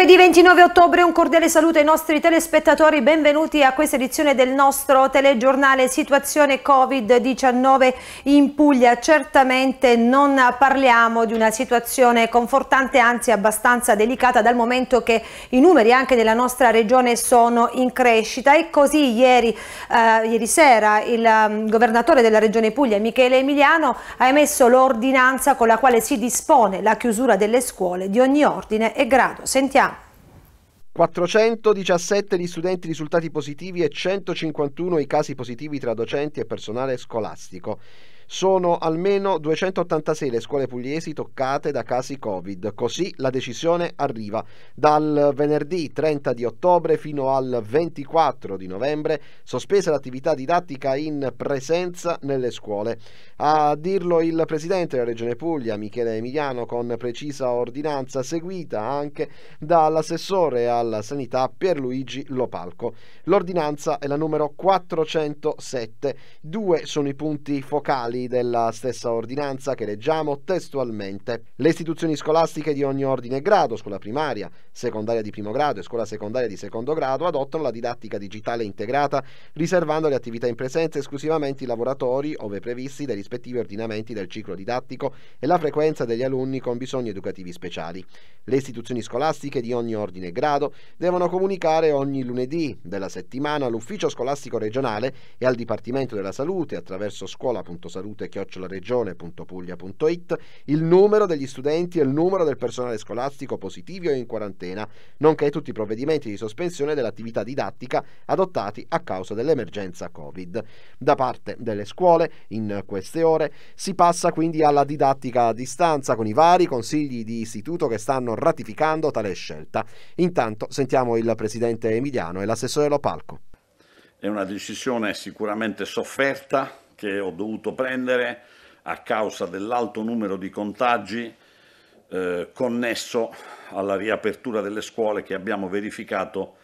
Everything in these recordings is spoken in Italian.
Giovedì 29 ottobre un cordiale saluto ai nostri telespettatori, benvenuti a questa edizione del nostro telegiornale Situazione Covid-19 in Puglia. Certamente non parliamo di una situazione confortante, anzi abbastanza delicata dal momento che i numeri anche della nostra regione sono in crescita e così ieri, eh, ieri sera il um, governatore della regione Puglia Michele Emiliano ha emesso l'ordinanza con la quale si dispone la chiusura delle scuole di ogni ordine e grado. Sentiamo. 417 gli studenti risultati positivi e 151 i casi positivi tra docenti e personale scolastico. Sono almeno 286 le scuole pugliesi toccate da casi Covid. Così la decisione arriva. Dal venerdì 30 di ottobre fino al 24 di novembre sospesa l'attività didattica in presenza nelle scuole. A dirlo il presidente della Regione Puglia, Michele Emiliano, con precisa ordinanza seguita anche dall'assessore alla sanità Pierluigi Lopalco. L'ordinanza è la numero 407. Due sono i punti focali punti della stessa ordinanza che leggiamo testualmente. Le istituzioni scolastiche di ogni ordine e grado, scuola primaria, secondaria di primo grado e scuola secondaria di secondo grado, adottano la didattica digitale integrata, riservando le attività in presenza esclusivamente ai lavoratori, ove previsti dai rispettivi ordinamenti del ciclo didattico e la frequenza degli alunni con bisogni educativi speciali. Le istituzioni scolastiche di ogni ordine e grado devono comunicare ogni lunedì della settimana all'ufficio scolastico regionale e al Dipartimento della Salute attraverso scuola.salute salute-regione.puglia.it il numero degli studenti e il numero del personale scolastico positivi o in quarantena, nonché tutti i provvedimenti di sospensione dell'attività didattica adottati a causa dell'emergenza Covid. Da parte delle scuole, in queste ore, si passa quindi alla didattica a distanza con i vari consigli di istituto che stanno ratificando tale scelta. Intanto sentiamo il presidente Emiliano e l'assessore Lopalco. È una decisione sicuramente sofferta che ho dovuto prendere a causa dell'alto numero di contagi eh, connesso alla riapertura delle scuole che abbiamo verificato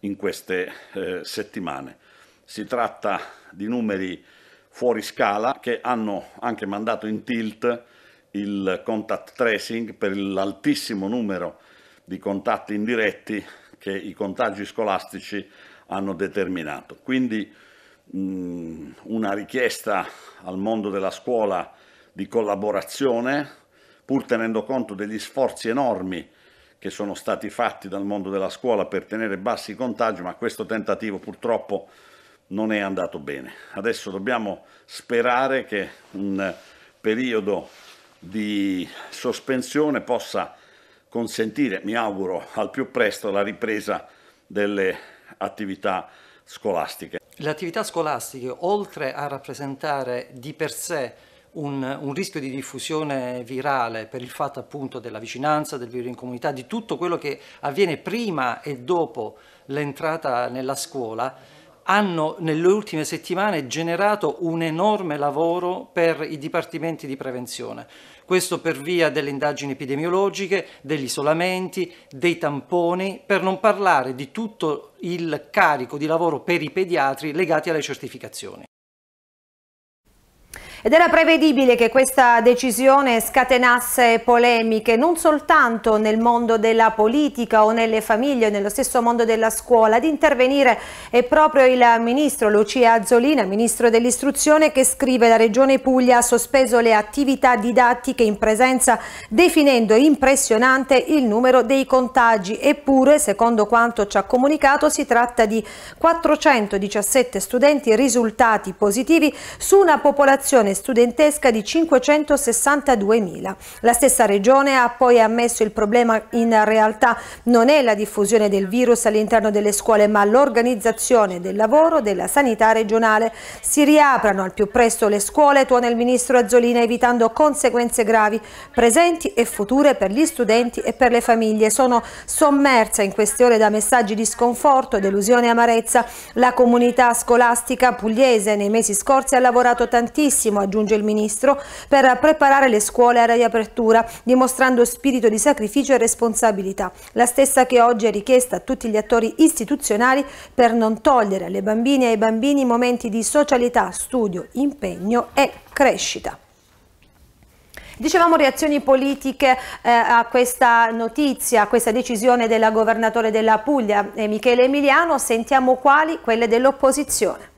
in queste eh, settimane. Si tratta di numeri fuori scala che hanno anche mandato in tilt il contact tracing per l'altissimo numero di contatti indiretti che i contagi scolastici hanno determinato. Quindi mh, mm, una richiesta al mondo della scuola di collaborazione, pur tenendo conto degli sforzi enormi che sono stati fatti dal mondo della scuola per tenere bassi i contagi, ma questo tentativo purtroppo non è andato bene. Adesso dobbiamo sperare che un periodo di sospensione possa consentire, mi auguro, al più presto la ripresa delle attività scolastiche. Le attività scolastiche, oltre a rappresentare di per sé un, un, rischio di diffusione virale per il fatto appunto della vicinanza, del vivere in comunità, di tutto quello che avviene prima e dopo l'entrata nella scuola, hanno nelle ultime settimane generato un enorme lavoro per i dipartimenti di prevenzione questo per via delle indagini epidemiologiche, degli isolamenti, dei tamponi, per non parlare di tutto il carico di lavoro per i pediatri legati alle certificazioni. Ed era prevedibile che questa decisione scatenasse polemiche non soltanto nel mondo della politica o nelle famiglie nello stesso mondo della scuola. Ad intervenire è proprio il ministro Lucia Azzolina, ministro dell'istruzione, che scrive la Regione Puglia ha sospeso le attività didattiche in presenza definendo impressionante il numero dei contagi. Eppure, secondo quanto ci ha comunicato, si tratta di 417 studenti risultati positivi su una popolazione dotazione studentesca di 562.000. La stessa regione ha poi ammesso il problema in realtà non è la diffusione del virus all'interno delle scuole ma l'organizzazione del lavoro della sanità regionale. Si riaprano al più presto le scuole, tuona il ministro Azzolina evitando conseguenze gravi presenti e future per gli studenti e per le famiglie. Sono sommersa in queste ore da messaggi di sconforto, delusione e amarezza. La comunità scolastica pugliese nei mesi scorsi ha lavorato tantissimo turismo, aggiunge il ministro, per preparare le scuole a riapertura, dimostrando spirito di sacrificio e responsabilità, la stessa che oggi è richiesta a tutti gli attori istituzionali per non togliere alle bambine e ai bambini momenti di socialità, studio, impegno e crescita. Dicevamo reazioni politiche eh, a questa notizia, a questa decisione della governatore della Puglia, eh, Michele Emiliano, sentiamo quali quelle dell'opposizione.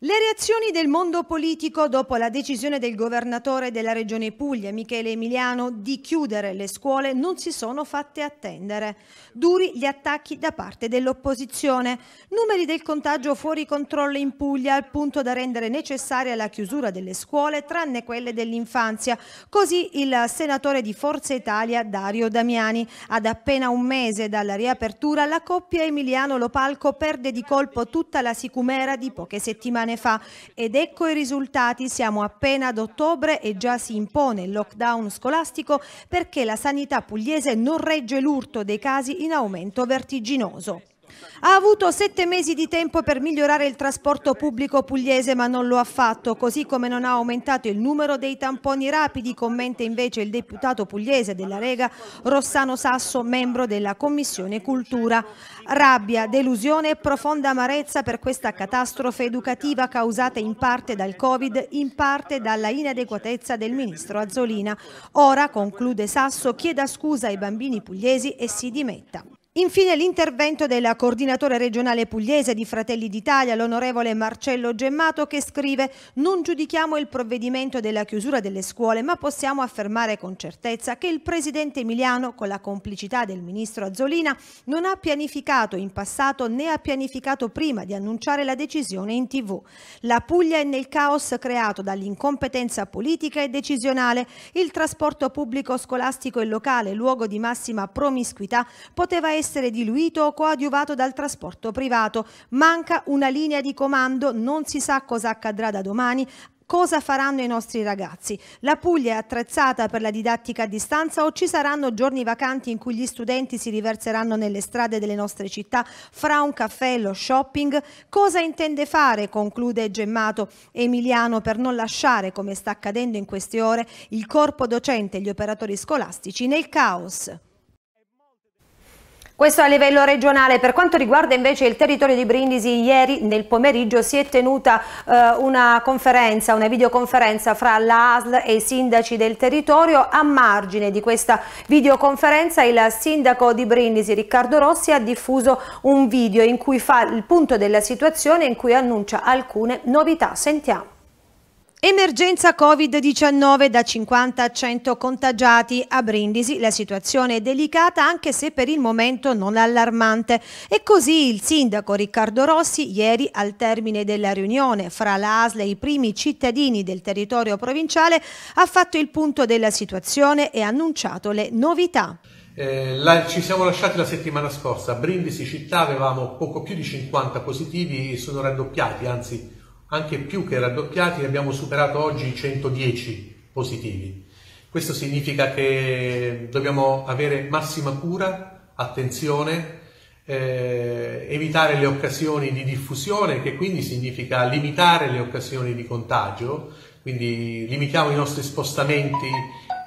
Le reazioni del mondo politico dopo la decisione del governatore della regione Puglia, Michele Emiliano, di chiudere le scuole non si sono fatte attendere. Duri gli attacchi da parte dell'opposizione. Numeri del contagio fuori controllo in Puglia al punto da rendere necessaria la chiusura delle scuole, tranne quelle dell'infanzia. Così il senatore di Forza Italia, Dario Damiani. Ad appena un mese dalla riapertura, la coppia Emiliano-Lopalco perde di colpo tutta la sicumera di poche settimane settimane fa ed ecco i risultati, siamo appena ad ottobre e già si impone il lockdown scolastico perché la sanità pugliese non regge l'urto dei casi in aumento vertiginoso. Ha avuto sette mesi di tempo per migliorare il trasporto pubblico pugliese ma non lo ha fatto, così come non ha aumentato il numero dei tamponi rapidi, commenta invece il deputato pugliese della Lega Rossano Sasso, membro della Commissione Cultura. Rabbia, delusione e profonda amarezza per questa catastrofe educativa causata in parte dal Covid, in parte dalla inadeguatezza del ministro Azzolina. Ora, conclude Sasso, chieda scusa ai bambini pugliesi e si dimetta. Infine l'intervento della coordinatore regionale pugliese di Fratelli d'Italia, l'onorevole Marcello Gemmato, che scrive «Non giudichiamo il provvedimento della chiusura delle scuole, ma possiamo affermare con certezza che il presidente Emiliano, con la complicità del ministro Azzolina, non ha pianificato in passato né ha pianificato prima di annunciare la decisione in tv. La Puglia è nel caos creato dall'incompetenza politica e decisionale. Il trasporto pubblico scolastico e locale, luogo di massima promiscuità, poteva essere essere diluito o coadiuvato dal trasporto privato. Manca una linea di comando, non si sa cosa accadrà da domani, cosa faranno i nostri ragazzi. La Puglia è attrezzata per la didattica a distanza o ci saranno giorni vacanti in cui gli studenti si riverseranno nelle strade delle nostre città fra un caffè e lo shopping? Cosa intende fare, conclude Gemmato Emiliano, per non lasciare, come sta accadendo in queste ore, il corpo docente e gli operatori scolastici nel caos? Questo a livello regionale. Per quanto riguarda invece il territorio di Brindisi, ieri nel pomeriggio si è tenuta eh, una conferenza, una videoconferenza fra l'ASL e i sindaci del territorio. A margine di questa videoconferenza il sindaco di Brindisi, Riccardo Rossi, ha diffuso un video in cui fa il punto della situazione e in cui annuncia alcune novità. Sentiamo. Emergenza Covid-19 da 50 a 100 contagiati a Brindisi. La situazione è delicata anche se per il momento non allarmante. E così il sindaco Riccardo Rossi ieri al termine della riunione fra l'ASL e i primi cittadini del territorio provinciale ha fatto il punto della situazione e annunciato le novità. Eh, la, ci siamo lasciati la settimana scorsa, a Brindisi città avevamo poco più di 50 positivi, sono raddoppiati, anzi anche più che raddoppiati, abbiamo superato oggi i 110 positivi. Questo significa che dobbiamo avere massima cura, attenzione, eh, evitare le occasioni di diffusione, che quindi significa limitare le occasioni di contagio, quindi limitiamo i nostri spostamenti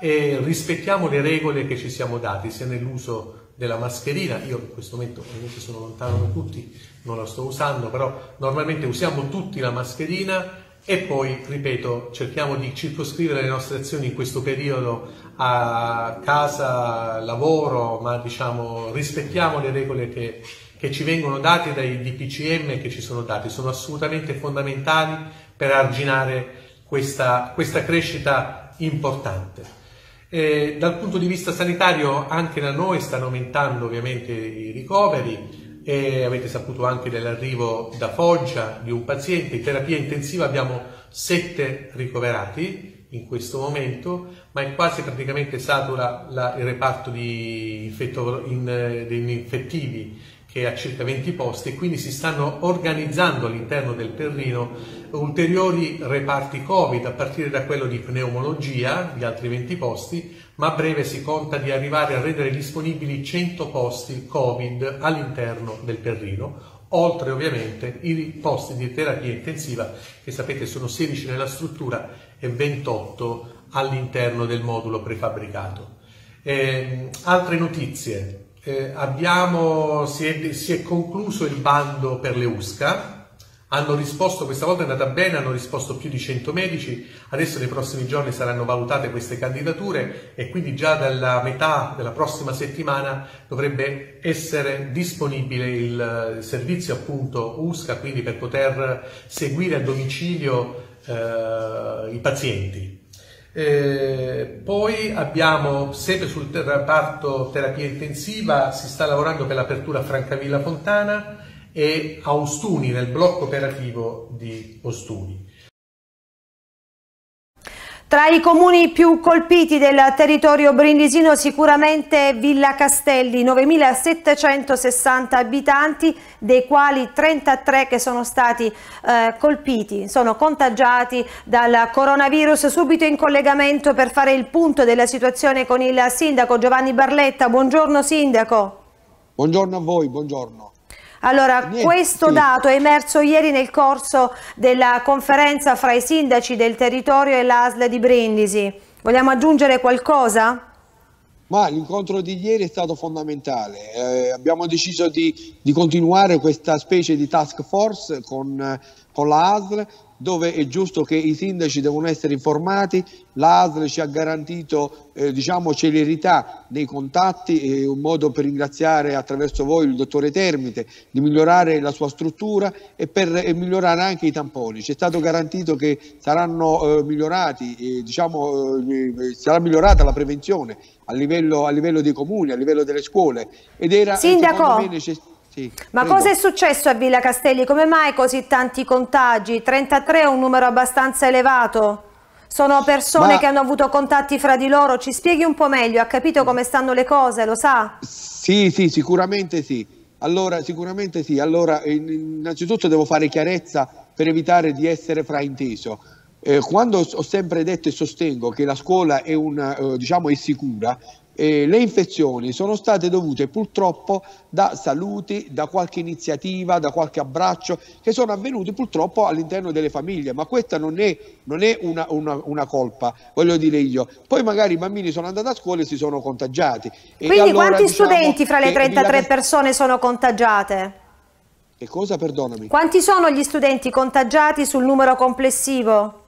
e rispettiamo le regole che ci siamo dati, sia nell'uso della mascherina, io in questo momento ovviamente sono lontano da tutti, non la sto usando, però normalmente usiamo tutti la mascherina e poi, ripeto, cerchiamo di circoscrivere le nostre azioni in questo periodo a casa, lavoro, ma diciamo rispettiamo le regole che, che ci vengono date dai DPCM che ci sono dati, sono assolutamente fondamentali per arginare questa, questa crescita importante. E dal punto di vista sanitario anche da noi stanno aumentando ovviamente i ricoveri, eh, avete saputo anche dell'arrivo da Foggia di un paziente in terapia intensiva, abbiamo sette ricoverati in questo momento, ma è quasi praticamente satura la, il reparto di, infetto, in, in infettivi che è a circa 20 posti e quindi si stanno organizzando all'interno del terreno ulteriori reparti Covid a partire da quello di pneumologia di altri 20 posti ma a breve si conta di arrivare a rendere disponibili 100 posti Covid all'interno del Perrino, oltre ovviamente i posti di terapia intensiva che sapete sono 16 nella struttura e 28 all'interno del modulo prefabbricato. Eh, altre notizie, eh, abbiamo, si, è, si è concluso il bando per le USCA, hanno risposto, questa volta è andata bene, hanno risposto più di 100 medici, adesso nei prossimi giorni saranno valutate queste candidature e quindi già dalla metà della prossima settimana dovrebbe essere disponibile il servizio appunto USCA, quindi per poter seguire a domicilio eh, i pazienti. Eh, poi abbiamo sempre sul reparto terapia intensiva, si sta lavorando per l'apertura a Francavilla Fontana, e a Ostuni, nel blocco operativo di Ostuni. Tra i comuni più colpiti del territorio brindisino sicuramente Villa Castelli, 9.760 abitanti, dei quali 33 che sono stati eh, colpiti, sono contagiati dal coronavirus. Subito in collegamento per fare il punto della situazione con il sindaco Giovanni Barletta. Buongiorno sindaco. Buongiorno a voi, buongiorno. Allora, Niente. questo dato è emerso ieri nel corso della conferenza fra i sindaci del territorio e l'ASL di Brindisi. Vogliamo aggiungere qualcosa? Ma l'incontro di ieri è stato fondamentale. Eh, abbiamo deciso di, di, continuare questa specie di task force con, eh, con la dove è giusto che i sindaci devono essere informati, l'ASL ci ha garantito eh, diciamo, celerità nei contatti, è un modo per ringraziare attraverso voi il dottore Termite, di migliorare la sua struttura e per e migliorare anche i tamponi. Ci è stato garantito che saranno eh, migliorati, eh, diciamo, eh, eh, sarà migliorata la prevenzione a livello, a livello, dei comuni, a livello delle scuole. Ed era, eh, Sindaco, sì, Ma prego. cosa è successo a Villa Castelli? Come mai così tanti contagi? 33 è un numero abbastanza elevato? Sono persone Ma... che hanno avuto contatti fra di loro? Ci spieghi un po' meglio? Ha capito come stanno le cose? Lo sa? Sì, sì, sicuramente sì. Allora, sicuramente sì. Allora, innanzitutto devo fare chiarezza per evitare di essere frainteso. Eh, quando ho sempre detto e sostengo che la scuola è, una, eh, diciamo è sicura, eh, le infezioni sono state dovute purtroppo da saluti, da qualche iniziativa, da qualche abbraccio che sono avvenuti purtroppo all'interno delle famiglie, ma questa non è, non è una, una, una, colpa, voglio dire io. Poi magari i bambini sono andati a scuola e si sono contagiati. E Quindi allora, quanti diciamo, studenti fra le 33 persone sono contagiate? Che cosa, perdonami? Quanti sono gli studenti contagiati sul numero complessivo?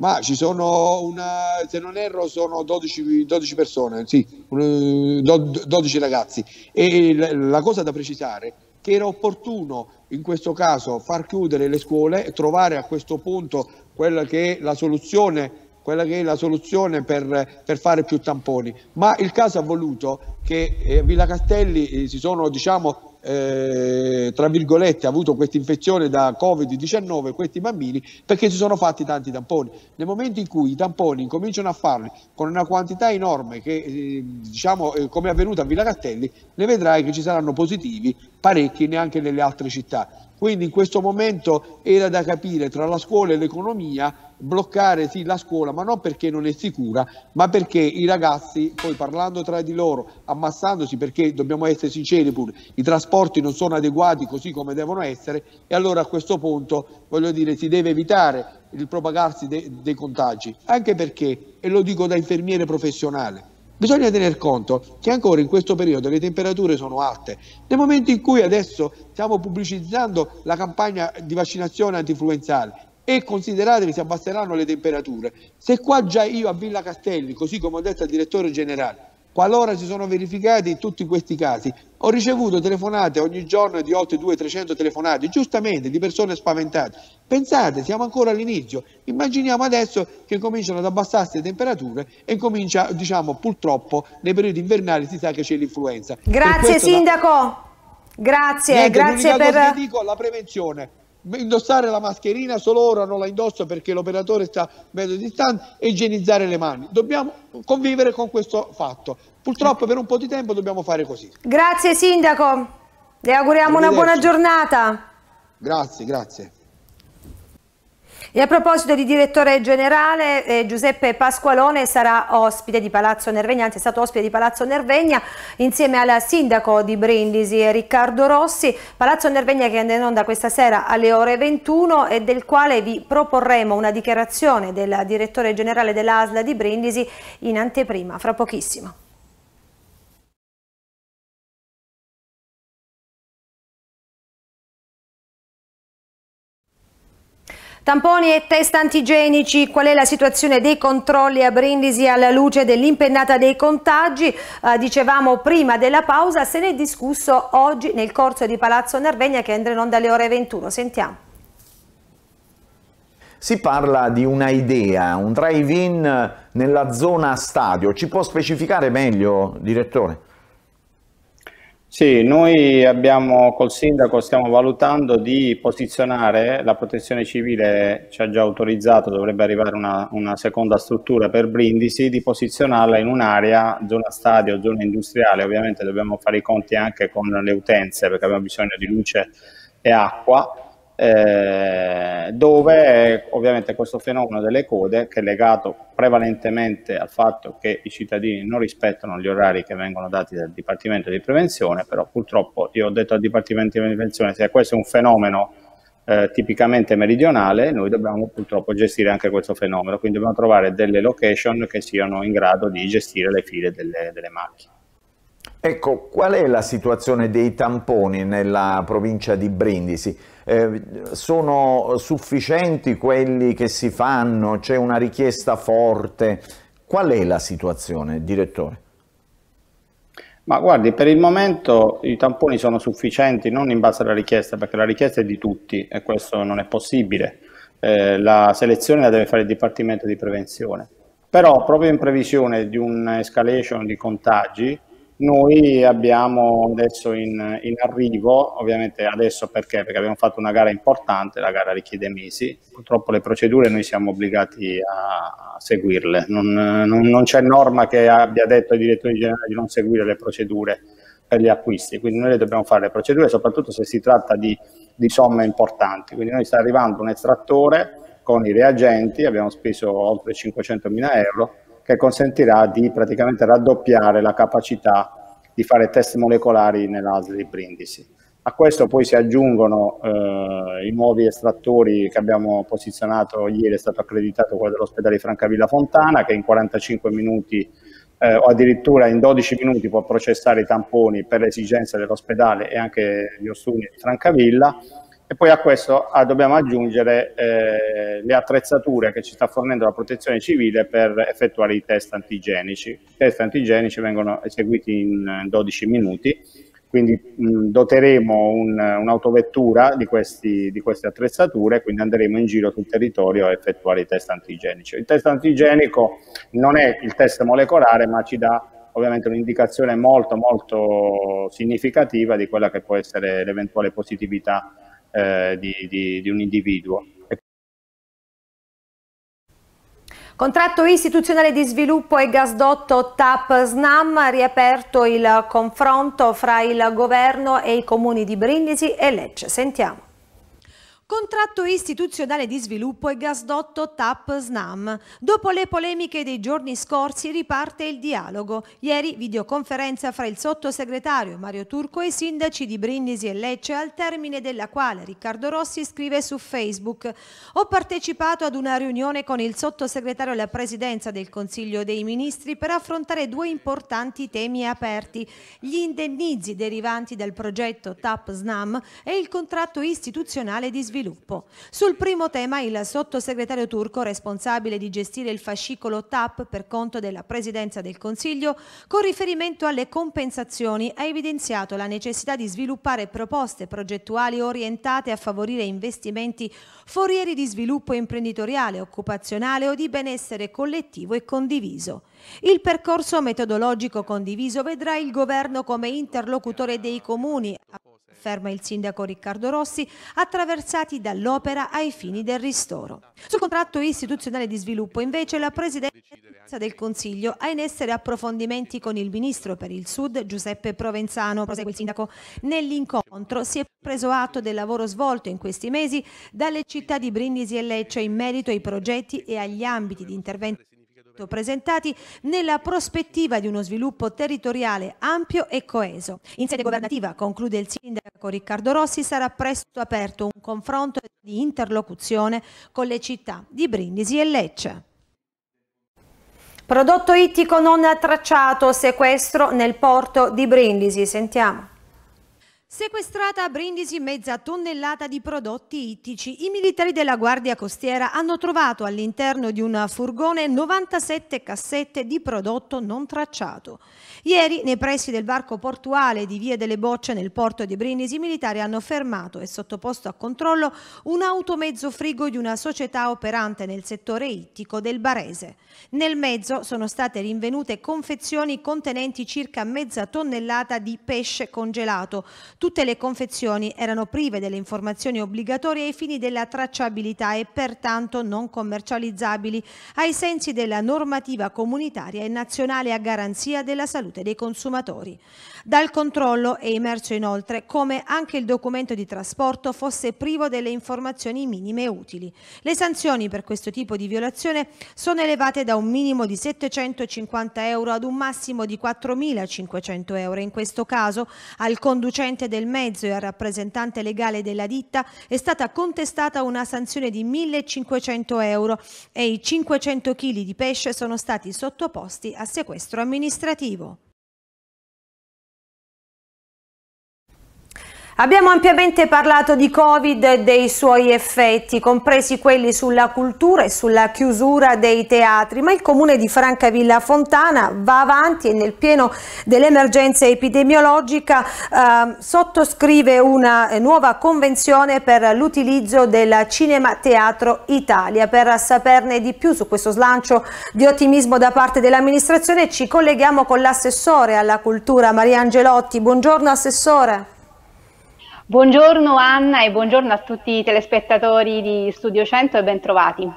Ma ci sono una, se non erro, sono 12, 12 persone, sì, 12 ragazzi. E la cosa da precisare è che era opportuno in questo caso far chiudere le scuole e trovare a questo punto quella che è la soluzione quella che è la soluzione per, per, fare più tamponi. Ma il caso ha voluto che eh, Villa Castelli eh, si sono diciamo, eh, tra virgolette, avuto questa infezione da Covid-19 questi bambini perché si sono fatti tanti tamponi. Nel momento in cui i tamponi cominciano a farli con una quantità enorme, che, eh, diciamo, eh, come è avvenuto a Villa Castelli, ne vedrai che ci saranno positivi parecchi neanche nelle altre città. Quindi in questo momento era da capire tra la scuola e l'economia, bloccare sì la scuola, ma non perché non è sicura, ma perché i ragazzi, poi parlando tra di loro, ammassandosi, perché dobbiamo essere sinceri pure, i trasporti non sono adeguati così come devono essere e allora a questo punto, voglio dire, si deve evitare il propagarsi de dei contagi, anche perché, e lo dico da infermiere professionale, Bisogna tener conto che ancora in questo periodo le temperature sono alte. Nel momento in cui adesso stiamo pubblicizzando la campagna di vaccinazione antinfluenzale e considerate che si abbasseranno le temperature, se qua già io a Villa Castelli, così come ho detto al direttore generale, Qualora si sono verificati tutti questi casi, ho ricevuto telefonate ogni giorno di oltre 200-300 telefonate, giustamente di persone spaventate. Pensate, siamo ancora all'inizio. Immaginiamo adesso che cominciano ad abbassarsi le temperature e comincia, diciamo, purtroppo nei periodi invernali si sa che c'è l'influenza. Grazie Sindaco. Da... Grazie, Niente, grazie per... Dico, la prevenzione, indossare la mascherina solo ora non la indosso perché l'operatore sta medio distante e igienizzare le mani. Dobbiamo convivere con questo fatto. Purtroppo per un po' di tempo dobbiamo fare così. Grazie Sindaco, le auguriamo una buona giornata. Grazie, grazie. E a proposito di direttore generale, eh, Giuseppe Pasqualone sarà ospite di Palazzo Nervegna, anzi è stato ospite di Palazzo Nervegna insieme al sindaco di Brindisi Riccardo Rossi, Palazzo Nervegna che andrà in onda questa sera alle ore 21 e del quale vi proporremo una dichiarazione del direttore generale dell'ASLA di Brindisi in anteprima, fra pochissimo. Tamponi e test antigenici, qual è la situazione dei controlli a Brindisi alla luce dell'impennata dei contagi? Eh, dicevamo prima della pausa, se ne è discusso oggi nel corso di Palazzo Nardegna che andrà in onda alle ore 21. Sentiamo. Si parla di una idea, un drive-in nella zona stadio. Ci può specificare meglio, direttore? Sì, noi abbiamo col sindaco stiamo valutando di posizionare, la protezione civile ci ha già autorizzato, dovrebbe arrivare una, una seconda struttura per Brindisi, di posizionarla in un'area, zona stadio, zona industriale, ovviamente dobbiamo fare i conti anche con le utenze perché abbiamo bisogno di luce e acqua, eh, dove ovviamente questo fenomeno delle code, che è legato prevalentemente al fatto che i cittadini non rispettano gli orari che vengono dati dal Dipartimento di Prevenzione, però purtroppo io ho detto al Dipartimento di Prevenzione se questo è un fenomeno eh, tipicamente meridionale, noi dobbiamo purtroppo gestire anche questo fenomeno, quindi dobbiamo trovare delle location che siano in grado di gestire le file delle, delle macchine. Ecco, qual è la situazione dei tamponi nella provincia di Brindisi? Eh, sono sufficienti quelli che si fanno, c'è una richiesta forte. Qual è la situazione, direttore? Ma guardi, per il momento i tamponi sono sufficienti non in base alla richiesta, perché la richiesta è di tutti e questo non è possibile. Eh, la selezione la deve fare il Dipartimento di Prevenzione. Però proprio in previsione di un'escalation di contagi, noi abbiamo adesso in, in, arrivo, ovviamente adesso perché? Perché abbiamo fatto una gara importante, la gara richiede mesi, purtroppo le procedure noi siamo obbligati a seguirle, non, non, non c'è norma che abbia detto ai direttori generali di non seguire le procedure per gli acquisti, quindi noi dobbiamo fare le procedure soprattutto se si tratta di, di somme importanti, quindi noi sta arrivando un estrattore con i reagenti, abbiamo speso oltre 500.000 euro, che consentirà di praticamente raddoppiare la capacità di fare test molecolari nell'ASL di Brindisi. A questo poi si aggiungono eh, i nuovi estrattori che abbiamo posizionato ieri, è stato accreditato quello dell'ospedale Francavilla Fontana che in 45 minuti eh, o addirittura in 12 minuti può processare i tamponi per le esigenze dell'ospedale e anche gli ostuni di Francavilla e poi a questo ah, dobbiamo aggiungere eh, le attrezzature che ci sta fornendo la protezione civile per effettuare i test antigenici. I test antigenici vengono eseguiti in 12 eh, minuti, quindi mh, mm, doteremo un, un'autovettura di, questi, di, queste attrezzature, quindi andremo in giro sul territorio a effettuare i test antigenici. Il test antigenico non è il test molecolare, ma ci dà ovviamente un'indicazione molto molto significativa di quella che può essere l'eventuale positività eh, di, di, di un individuo. Contratto istituzionale di sviluppo e gasdotto TAP SNAM riaperto il confronto fra il governo e i comuni di Brindisi e Lecce. Sentiamo. Contratto istituzionale di sviluppo e gasdotto TAP SNAM. Dopo le polemiche dei giorni scorsi riparte il dialogo. Ieri videoconferenza fra il sottosegretario Mario Turco e i sindaci di Brindisi e Lecce al termine della quale Riccardo Rossi scrive su Facebook Ho partecipato ad una riunione con il sottosegretario alla presidenza del Consiglio dei Ministri per affrontare due importanti temi aperti, gli indennizi derivanti dal progetto TAP SNAM e il contratto istituzionale di sviluppo sviluppo. Sul primo tema il sottosegretario turco responsabile di gestire il fascicolo TAP per conto della Presidenza del Consiglio, con riferimento alle compensazioni, ha evidenziato la necessità di sviluppare proposte progettuali orientate a favorire investimenti forieri di sviluppo imprenditoriale, occupazionale o di benessere collettivo e condiviso. Il percorso metodologico condiviso vedrà il governo come interlocutore dei comuni afferma il sindaco Riccardo Rossi, attraversati dall'opera ai fini del ristoro. Sul contratto istituzionale di sviluppo invece la Presidenza del Consiglio ha in essere approfondimenti con il Ministro per il Sud Giuseppe Provenzano, prosegue il sindaco. Nell'incontro si è preso atto del lavoro svolto in questi mesi dalle città di Brindisi e Lecce in merito ai progetti e agli ambiti di intervento prodotto, presentati nella prospettiva di uno sviluppo territoriale ampio e coeso. In sede governativa, conclude il sindaco Riccardo Rossi, sarà presto aperto un confronto di interlocuzione con le città di Brindisi e Lecce. Prodotto ittico non tracciato, sequestro nel porto di Brindisi. Sentiamo. Sequestrata a Brindisi mezza tonnellata di prodotti ittici, i militari della Guardia Costiera hanno trovato all'interno di un furgone 97 cassette di prodotto non tracciato. Ieri, nei pressi del varco portuale di Via delle Bocce nel porto di Brindisi, i militari hanno fermato e sottoposto a controllo un automezzo frigo di una società operante nel settore ittico del Barese. Nel mezzo sono state rinvenute confezioni contenenti circa mezza tonnellata di pesce congelato, Tutte le confezioni erano prive delle informazioni obbligatorie ai fini della tracciabilità e pertanto non commercializzabili ai sensi della normativa comunitaria e nazionale a garanzia della salute dei consumatori. Dal controllo è emerso inoltre come anche il documento di trasporto fosse privo delle informazioni minime utili. Le sanzioni per questo tipo di violazione sono elevate da un minimo di 750 euro ad un massimo di 4.500 euro. In questo caso al conducente del mezzo e al rappresentante legale della ditta è stata contestata una sanzione di 1.500 euro e i 500 kg di pesce sono stati sottoposti a sequestro amministrativo. Abbiamo ampiamente parlato di Covid e dei suoi effetti, compresi quelli sulla cultura e sulla chiusura dei teatri, ma il comune di Francavilla Fontana va avanti e nel pieno dell'emergenza epidemiologica eh, sottoscrive una nuova convenzione per l'utilizzo del Cinema Teatro Italia. Per saperne di più su questo slancio di ottimismo da parte dell'amministrazione ci colleghiamo con l'assessore alla cultura Maria Angelotti. Buongiorno assessore. Buongiorno Anna e buongiorno a tutti i telespettatori di Studio 100 e bentrovati.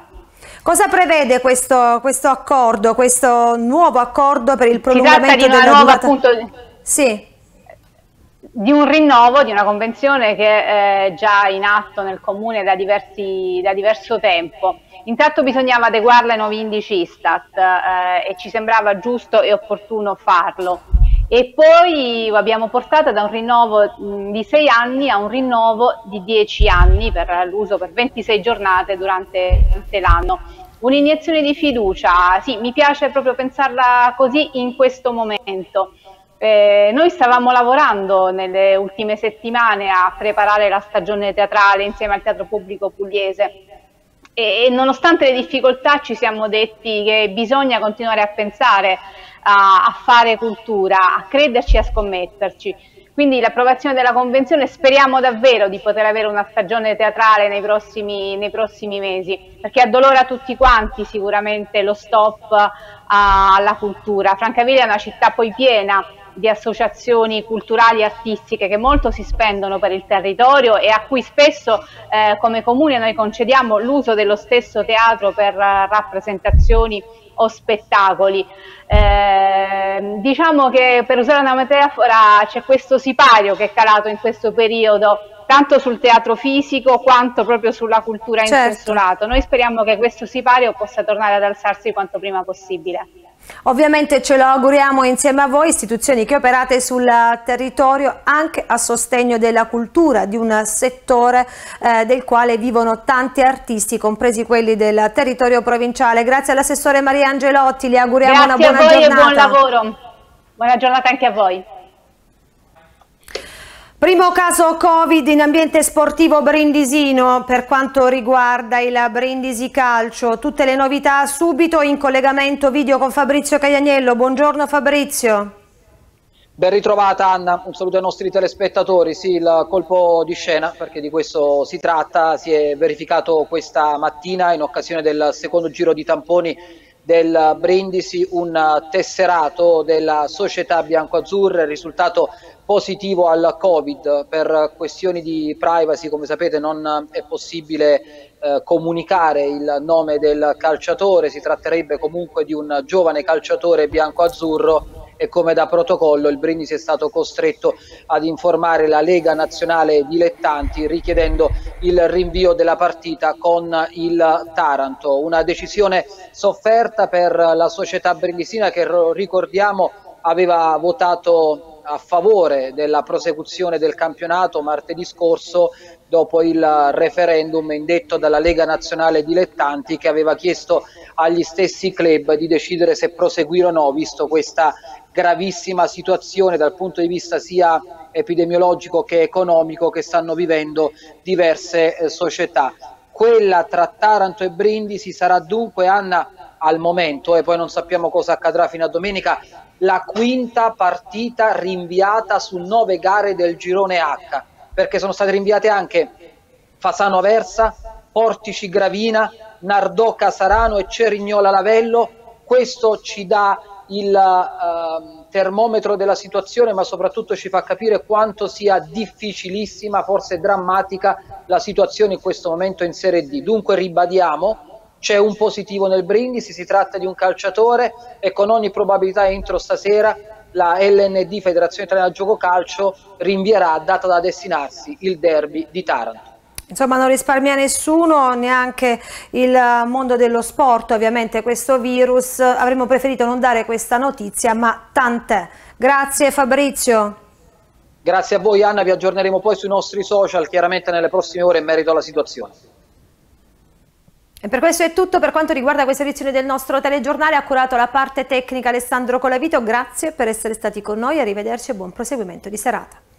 Cosa prevede questo, questo accordo, questo nuovo accordo per il prolungamento di una nuova durata... appunto... Sì di un rinnovo di una convenzione che è già in atto nel comune da, diversi, da diverso tempo. Intanto bisognava adeguarla ai nuovi indici Istat eh, e ci sembrava giusto e opportuno farlo e poi l'abbiamo portata da un rinnovo di 6 anni a un rinnovo di 10 anni per l'uso per 26 giornate durante, durante l'anno. Un'iniezione di fiducia, sì, mi piace proprio pensarla così in questo momento. Eh, noi stavamo lavorando nelle ultime settimane a preparare la stagione teatrale insieme al Teatro Pubblico Pugliese e, e nonostante le difficoltà ci siamo detti che bisogna continuare a pensare a, a fare cultura, a crederci e a scommetterci. Quindi l'approvazione della convenzione speriamo davvero di poter avere una stagione teatrale nei prossimi, nei prossimi mesi, perché addolora tutti quanti sicuramente lo stop a, alla cultura. Francavilla è una città poi piena di associazioni culturali e artistiche che molto si spendono per il territorio e a cui spesso eh, come comune noi concediamo l'uso dello stesso teatro per uh, rappresentazioni o spettacoli. Eh, diciamo che per usare una metafora c'è questo sipario che è calato in questo periodo tanto sul teatro fisico quanto proprio sulla cultura certo. in senso lato. Noi speriamo che questo sipario possa tornare ad alzarsi quanto prima possibile. Ovviamente ce lo auguriamo insieme a voi, istituzioni che operate sul territorio anche a sostegno della cultura, di un settore eh, del quale vivono tanti artisti, compresi quelli del territorio provinciale. Grazie all'assessore Maria Angelotti, le auguriamo Grazie una buona giornata. Grazie a voi giornata. e buon lavoro. Buona giornata anche a voi. Primo caso Covid in ambiente sportivo brindisino per quanto riguarda il Brindisi Calcio. Tutte le novità subito in collegamento video con Fabrizio Caglianiello. Buongiorno Fabrizio. Ben ritrovata Anna, un saluto ai nostri telespettatori. Sì, il colpo di scena, perché di questo si tratta, si è verificato questa mattina in occasione del secondo giro di tamponi del Brindisi, un tesserato della società biancoazzurra, il risultato positivo al Covid per questioni di privacy, come sapete non è possibile eh, comunicare il nome del calciatore, si tratterebbe comunque di un giovane calciatore bianco-azzurro e come da protocollo il Brindisi è stato costretto ad informare la Lega Nazionale Dilettanti richiedendo il rinvio della partita con il Taranto. Una decisione sofferta per la società brindisina che ricordiamo aveva votato a favore della prosecuzione del campionato martedì scorso dopo il referendum indetto dalla Lega Nazionale Dilettanti che aveva chiesto agli stessi club di decidere se proseguire o no, visto questa gravissima situazione dal punto di vista sia epidemiologico che economico che stanno vivendo diverse eh, società. Quella tra Taranto e Brindisi sarà dunque, Anna, al momento, e poi non sappiamo cosa accadrà fino a domenica, la quinta partita rinviata su nove gare del girone H, perché sono state rinviate anche Fasano Aversa, Portici Gravina, Nardò Casarano e Cerignola Lavello. Questo ci dà il eh, termometro della situazione, ma soprattutto ci fa capire quanto sia difficilissima, forse drammatica, la situazione in questo momento in Serie D. Dunque ribadiamo c'è un positivo nel Brindisi, si tratta di un calciatore e con ogni probabilità entro stasera la LND Federazione Italiana Gioco Calcio rinvierà a data da destinarsi il derby di Taranto. Insomma non risparmia nessuno, neanche il mondo dello sport, ovviamente questo virus, avremmo preferito non dare questa notizia, ma tant'è. Grazie Fabrizio. Grazie a voi Anna, vi aggiorneremo poi sui nostri social, chiaramente nelle prossime ore in merito alla situazione. E per questo è tutto per quanto riguarda questa edizione del nostro telegiornale. Ha curato la parte tecnica Alessandro Colavito. Grazie per essere stati con noi, arrivederci e buon proseguimento di serata.